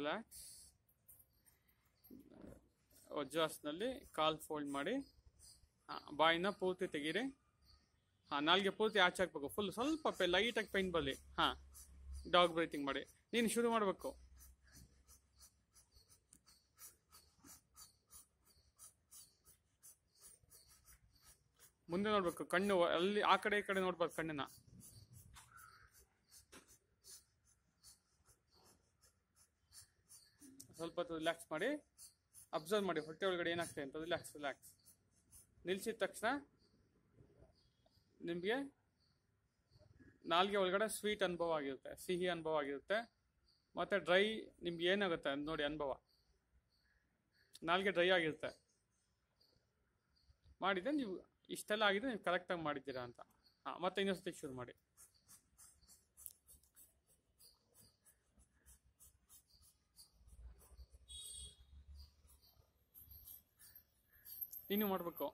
relax ವಜ್ರಾಸನಲ್ಲಿ uh, ಕಾಲ್ fold ಮಾಡಿ ಬಾಯಿನ ಪೂರ್ತಿ ತೆಗೀರಿ ಹಾಂ ನಾಲ್ಗೆ ಪೂರ್ತಿ ಆಚೆ ಹಾಕ್ಬೇಕು ಫುಲ್ ಸ್ವಲ್ಪ ಲೈಟಾಗಿ ಪೈನ್ ಬರಲಿ ಹಾಂ ಡಾಗ್ ಬ್ರೀತಿಂಗ್ ಮಾಡಿ ನೀನು ಶುರು ಮಾಡಬೇಕು ಮುಂದೆ ನೋಡಬೇಕು ಕಣ್ಣು ಅಲ್ಲಿ ಆ ಕಡೆ ಈ ಕಡೆ ನೋಡ್ಬಾರ್ದು ಕಣ್ಣನ್ನ ಸ್ವಲ್ಪ ರಿಲ್ಯಾಕ್ಸ್ ಮಾಡಿ ಅಬ್ಸರ್ವ್ ಮಾಡಿ ಹೊಟ್ಟೆ ಒಳಗಡೆ ಏನಾಗ್ತದೆ ಅಂತ ರಿಲ್ಯಾಕ್ಸ್ ರಿಲ್ಯಾಕ್ಸ್ ನಿಲ್ಸಿದ ತಕ್ಷಣ ನಿಮಗೆ ನಾಲ್ಗೆ ಒಳಗಡೆ ಸ್ವೀಟ್ ಅನುಭವ ಆಗಿರುತ್ತೆ ಸಿಹಿ ಅನುಭವ ಆಗಿರುತ್ತೆ ಮತ್ತು ಡ್ರೈ ನಿಮ್ಗೆ ಏನಾಗುತ್ತೆ ನೋಡಿ ಅನುಭವ ನಾಲ್ಗೆ ಡ್ರೈ ಆಗಿರುತ್ತೆ ಮಾಡಿದ್ದೆ ನೀವು ಇಷ್ಟೆಲ್ಲ ಆಗಿದೆ ನೀವು ಕರೆಕ್ಟಾಗಿ ಮಾಡಿದ್ದೀರಾ ಅಂತ ಹಾಂ ಮತ್ತೆ ಇನ್ನೊಂದು ಶುರು ಮಾಡಿ ಇನ್ನು ಮಾಡಬೇಕು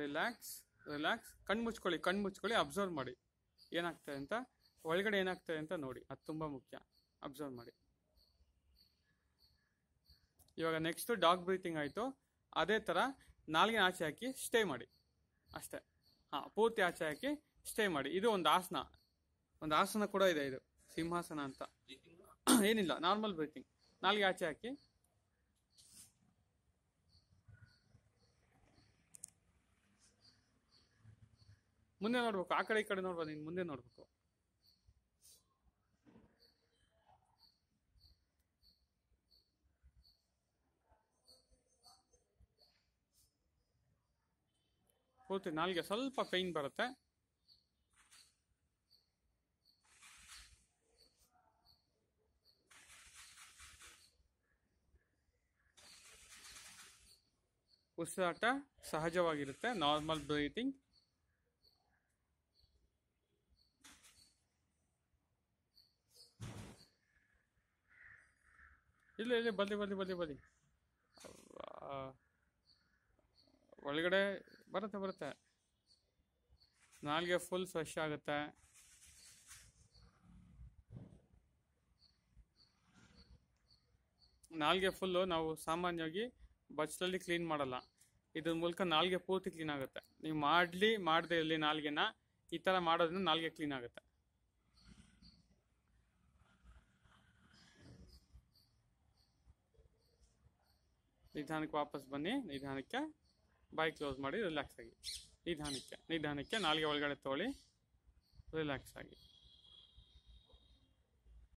ರಿಲ್ಯಾಕ್ಸ್ ರಿಲ್ಯಾಕ್ಸ್ ಕಣ್ಣು ಮುಚ್ಕೊಳ್ಳಿ ಕಣ್ಣು ಮುಚ್ಕೊಳ್ಳಿ ಅಬ್ಸರ್ವ್ ಮಾಡಿ ಏನಾಗ್ತದೆ ಅಂತ ಒಳಗಡೆ ಏನಾಗ್ತದೆ ಅಂತ ನೋಡಿ ಅದು ತುಂಬ ಮುಖ್ಯ ಅಬ್ಸರ್ವ್ ಮಾಡಿ ಇವಾಗ ನೆಕ್ಸ್ಟ್ ಡಾಗ್ ಬ್ರೀತಿಂಗ್ ಆಯಿತು ಅದೇ ಥರ ನಾಲ್ಗೆ ಆಚೆ ಹಾಕಿ ಸ್ಟೇ ಮಾಡಿ ಅಷ್ಟೇ ಹಾಂ ಪೂರ್ತಿ ಆಚೆ ಹಾಕಿ ಸ್ಟೇ ಮಾಡಿ ಇದು ಒಂದು ಆಸನ ಒಂದು ಆಸನ ಕೂಡ ಇದೆ ಇದು ಸಿಂಹಾಸನ ಅಂತ ಏನಿಲ್ಲ ನಾರ್ಮಲ್ ಬ್ರೀತಿಂಗ್ ನಾಲ್ಗೆ ಆಚೆ ಹಾಕಿ ಮುಂದೆ ನೋಡ್ಬೇಕು ಆ ಕಡೆ ಈ ಕಡೆ ನೋಡ್ಬೋದು ನೀನು ಮುಂದೆ ನೋಡ್ಬೇಕು ಪೂರ್ತಿ ನಾಲ್ಗೆ ಸ್ವಲ್ಪ ಪೈನ್ ಬರುತ್ತೆ ಉಸಿರಾಟ ಸಹಜವಾಗಿರುತ್ತೆ ನಾರ್ಮಲ್ ಬ್ರೀತಿಂಗ್ ಇಲ್ಲಿ ಇಲ್ಲಿ ಬಲಿ ಬಲಿ ಬಲಿ ಬಲಿ ಒಳಗಡೆ ಬರುತ್ತೆ ಬರುತ್ತೆ ನಾಲ್ಗೆ ಫುಲ್ ಫ್ರೆಶ್ ಆಗುತ್ತೆ ನಾಲ್ಗೆ ಫುಲ್ಲು ನಾವು ಸಾಮಾನ್ಯವಾಗಿ ಬಚ್ಚಲಲ್ಲಿ ಕ್ಲೀನ್ ಮಾಡಲ್ಲ ಇದ್ರ ಮೂಲಕ ನಾಲ್ಗೆ ಪೂರ್ತಿ ಕ್ಲೀನ್ ಆಗುತ್ತೆ ನೀವು ಮಾಡಲಿ ಮಾಡದೆ ಇರಲಿ ನಾಲ್ಗೆನ ಈ ಥರ ಮಾಡೋದ್ರಿಂದ ನಾಲ್ಗೆ ಕ್ಲೀನ್ ಆಗುತ್ತೆ ನಿಧಾನಕ್ಕೆ ವಾಪಸ್ ಬನ್ನಿ ನಿಧಾನಕ್ಕೆ ಬಾಯಿ ಕ್ಲೋಸ್ ಮಾಡಿ ರಿಲ್ಯಾಕ್ಸ್ ಆಗಿ ನಿಧಾನಕ್ಕೆ ನಿಧಾನಕ್ಕೆ ನಾಲ್ಗೆ ಒಳಗಡೆ ತೊಗೊಳ್ಳಿ ರಿಲ್ಯಾಕ್ಸ್ ಆಗಿ